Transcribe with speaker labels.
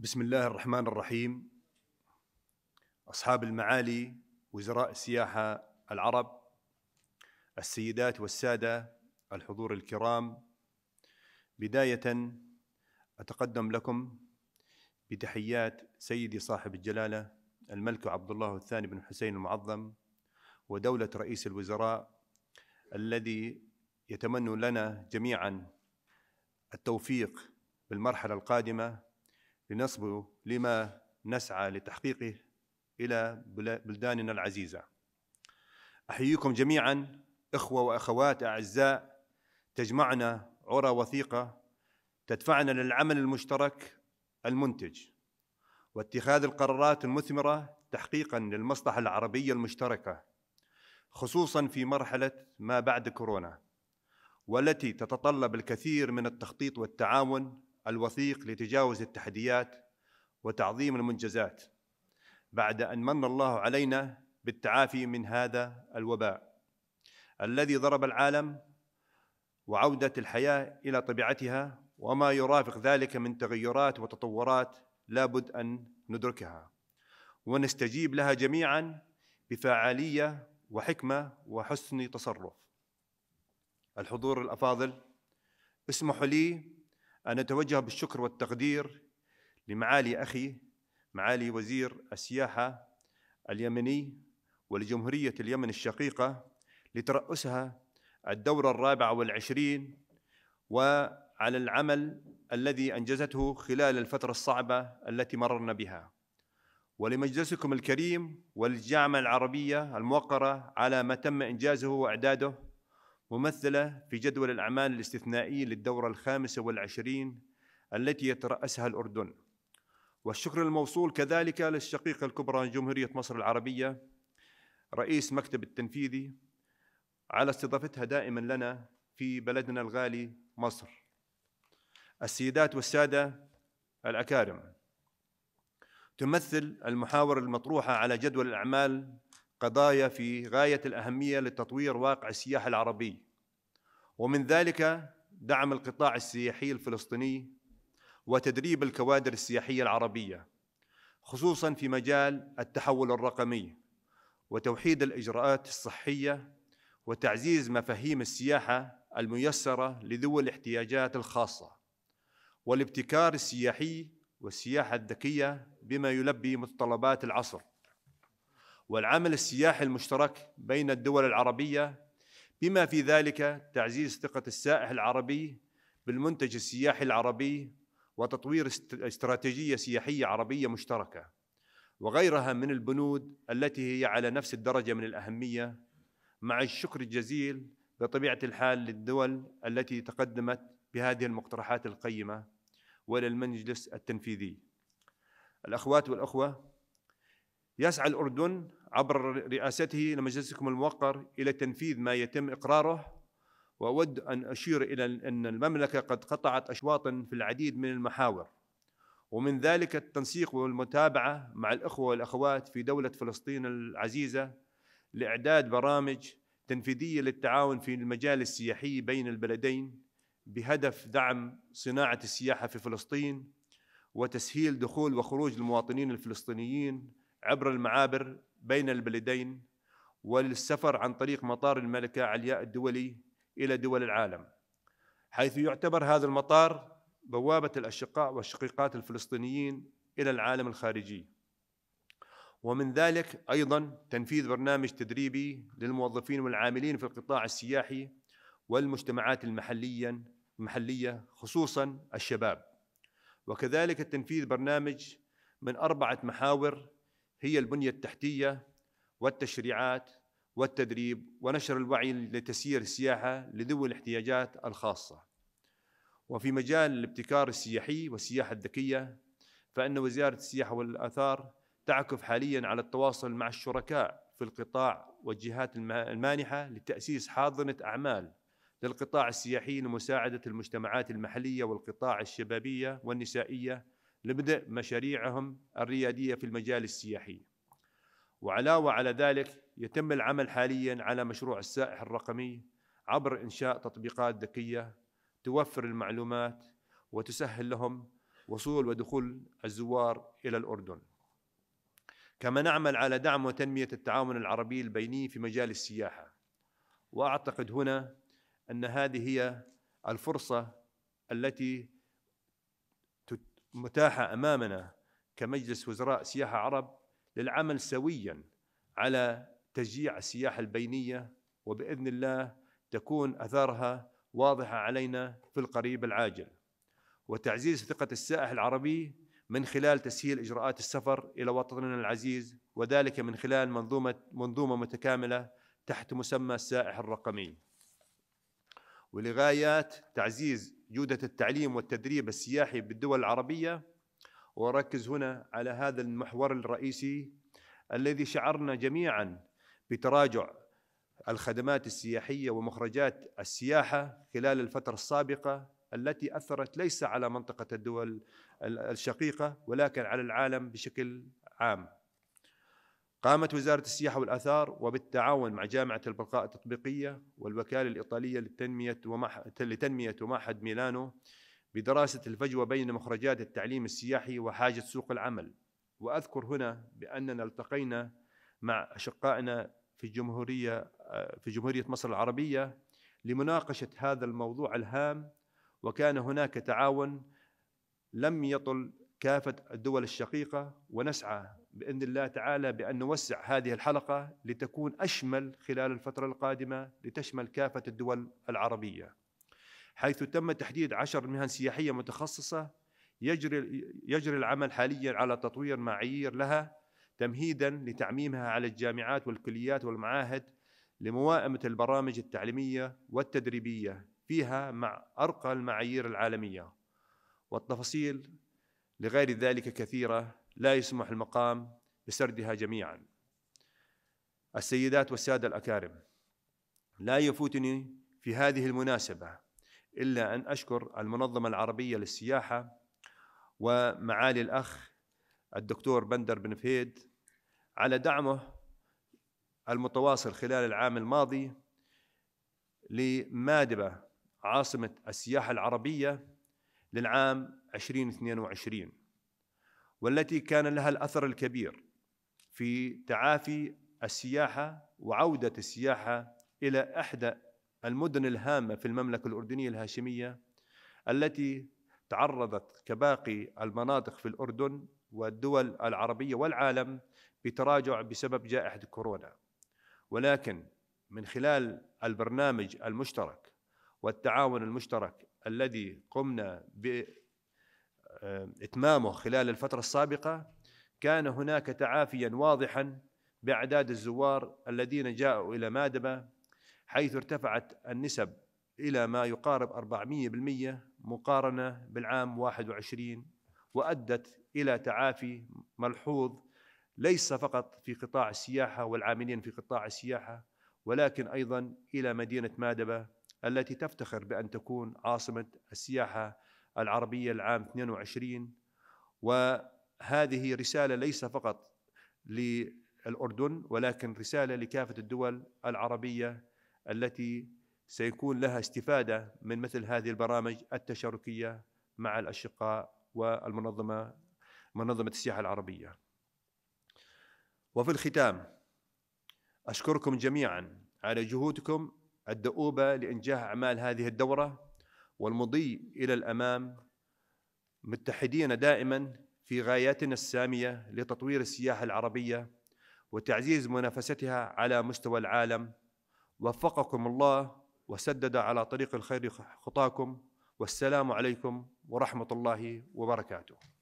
Speaker 1: بسم الله الرحمن الرحيم أصحاب المعالي وزراء السياحة العرب السيدات والسادة الحضور الكرام بداية أتقدم لكم بتحيات سيدي صاحب الجلالة الملك عبد الله الثاني بن حسين المعظم ودولة رئيس الوزراء الذي يتمنى لنا جميعا التوفيق بالمرحلة القادمة لنصبر لما نسعى لتحقيقه إلى بلداننا العزيزة أحييكم جميعا إخوة وأخوات أعزاء تجمعنا عرى وثيقة تدفعنا للعمل المشترك المنتج واتخاذ القرارات المثمرة تحقيقا للمصلحة العربية المشتركة خصوصا في مرحلة ما بعد كورونا والتي تتطلب الكثير من التخطيط والتعاون الوثيق لتجاوز التحديات وتعظيم المنجزات بعد ان من الله علينا بالتعافي من هذا الوباء الذي ضرب العالم وعوده الحياه الى طبيعتها وما يرافق ذلك من تغيرات وتطورات لابد ان ندركها ونستجيب لها جميعا بفعاليه وحكمه وحسن تصرف الحضور الافاضل اسمحوا لي أن أتوجه بالشكر والتقدير لمعالي أخي معالي وزير السياحة اليمني ولجمهورية اليمن الشقيقة لترأسها الدورة الرابعة والعشرين وعلى العمل الذي أنجزته خلال الفترة الصعبة التي مررنا بها ولمجلسكم الكريم وللجامعة العربية الموقرة على ما تم إنجازه وإعداده ممثلة في جدول الأعمال الاستثنائي للدورة الخامسة والعشرين التي يترأسها الأردن والشكر الموصول كذلك للشقيقة الكبرى جمهورية مصر العربية رئيس مكتب التنفيذي على استضافتها دائما لنا في بلدنا الغالي مصر السيدات والسادة الأكارم تمثل المحاور المطروحة على جدول الأعمال قضايا في غاية الأهمية لتطوير واقع السياحة العربي ومن ذلك دعم القطاع السياحي الفلسطيني وتدريب الكوادر السياحيه العربيه خصوصا في مجال التحول الرقمي وتوحيد الاجراءات الصحيه وتعزيز مفاهيم السياحه الميسره لذوي الاحتياجات الخاصه والابتكار السياحي والسياحه الذكيه بما يلبي متطلبات العصر والعمل السياحي المشترك بين الدول العربيه بما في ذلك تعزيز ثقة السائح العربي بالمنتج السياحي العربي وتطوير استراتيجية سياحية عربية مشتركة وغيرها من البنود التي هي على نفس الدرجة من الأهمية مع الشكر الجزيل بطبيعة الحال للدول التي تقدمت بهذه المقترحات القيمة وللمجلس التنفيذي الأخوات والأخوة يسعى الأردن عبر رئاسته لمجلسكم الموقر إلى تنفيذ ما يتم إقراره وأود أن أشير إلى أن المملكة قد قطعت أشواطا في العديد من المحاور ومن ذلك التنسيق والمتابعة مع الأخوة والأخوات في دولة فلسطين العزيزة لإعداد برامج تنفيذية للتعاون في المجال السياحي بين البلدين بهدف دعم صناعة السياحة في فلسطين وتسهيل دخول وخروج المواطنين الفلسطينيين عبر المعابر بين البلدين وللسفر عن طريق مطار الملكة علياء الدولي إلى دول العالم حيث يعتبر هذا المطار بوابة الأشقاء والشقيقات الفلسطينيين إلى العالم الخارجي ومن ذلك أيضا تنفيذ برنامج تدريبي للموظفين والعاملين في القطاع السياحي والمجتمعات المحلية المحلية خصوصا الشباب وكذلك تنفيذ برنامج من أربعة محاور هي البنية التحتية والتشريعات والتدريب ونشر الوعي لتسيير السياحة لذوي الاحتياجات الخاصة وفي مجال الابتكار السياحي والسياحة الذكية فإن وزارة السياحة والآثار تعكف حاليا على التواصل مع الشركاء في القطاع والجهات المانحة لتأسيس حاضنة أعمال للقطاع السياحي لمساعدة المجتمعات المحلية والقطاع الشبابية والنسائية لبدء مشاريعهم الريادية في المجال السياحي وعلاوة على ذلك يتم العمل حاليا على مشروع السائح الرقمي عبر إنشاء تطبيقات ذكية توفر المعلومات وتسهل لهم وصول ودخول الزوار إلى الأردن كما نعمل على دعم وتنمية التعاون العربي البيني في مجال السياحة وأعتقد هنا أن هذه هي الفرصة التي متاحة أمامنا كمجلس وزراء سياحة عرب للعمل سويا على تشجيع السياحة البينية وبإذن الله تكون أثارها واضحة علينا في القريب العاجل وتعزيز ثقة السائح العربي من خلال تسهيل إجراءات السفر إلى وطننا العزيز وذلك من خلال منظومة, منظومة متكاملة تحت مسمى السائح الرقمي ولغايات تعزيز جودة التعليم والتدريب السياحي بالدول العربية وأركز هنا على هذا المحور الرئيسي الذي شعرنا جميعا بتراجع الخدمات السياحية ومخرجات السياحة خلال الفترة السابقة التي أثرت ليس على منطقة الدول الشقيقة ولكن على العالم بشكل عام قامت وزارة السياحة والآثار وبالتعاون مع جامعة البقاء التطبيقية والوكالة الإيطالية لتنمية ومعهد, لتنمية ومعهد ميلانو بدراسة الفجوة بين مخرجات التعليم السياحي وحاجة سوق العمل وأذكر هنا بأننا التقينا مع أشقائنا في الجمهورية في جمهورية مصر العربية لمناقشة هذا الموضوع الهام وكان هناك تعاون لم يطل كافة الدول الشقيقة ونسعى باذن الله تعالى بان نوسع هذه الحلقه لتكون اشمل خلال الفتره القادمه لتشمل كافه الدول العربيه. حيث تم تحديد عشر مهن سياحيه متخصصه يجري يجري العمل حاليا على تطوير معايير لها تمهيدا لتعميمها على الجامعات والكليات والمعاهد لموائمه البرامج التعليميه والتدريبيه فيها مع ارقى المعايير العالميه. والتفاصيل لغير ذلك كثيره لا يسمح المقام بسردها جميعا السيدات والسادة الأكارم لا يفوتني في هذه المناسبة إلا أن أشكر المنظمة العربية للسياحة ومعالي الأخ الدكتور بندر بن فهيد على دعمه المتواصل خلال العام الماضي لمادبة عاصمة السياحة العربية للعام 2022 والتي كان لها الاثر الكبير في تعافي السياحه وعوده السياحه الى احدى المدن الهامه في المملكه الاردنيه الهاشميه التي تعرضت كباقي المناطق في الاردن والدول العربيه والعالم بتراجع بسبب جائحه كورونا ولكن من خلال البرنامج المشترك والتعاون المشترك الذي قمنا آه، إتمامه خلال الفترة السابقة كان هناك تعافيا واضحا بأعداد الزوار الذين جاءوا إلى مادبة حيث ارتفعت النسب إلى ما يقارب 400% مقارنة بالعام 21 وأدت إلى تعافي ملحوظ ليس فقط في قطاع السياحة والعاملين في قطاع السياحة ولكن أيضا إلى مدينة مادبة التي تفتخر بأن تكون عاصمة السياحة العربية العام 22 وهذه رسالة ليس فقط للأردن ولكن رسالة لكافة الدول العربية التي سيكون لها استفادة من مثل هذه البرامج التشاركية مع الأشقاء والمنظمة منظمة السياحة العربية وفي الختام أشكركم جميعا على جهودكم الدؤوبة لإنجاح أعمال هذه الدورة والمضي الى الامام متحدين دائما في غاياتنا الساميه لتطوير السياحه العربيه وتعزيز منافستها على مستوى العالم وفقكم الله وسدد على طريق الخير خطاكم والسلام عليكم ورحمه الله وبركاته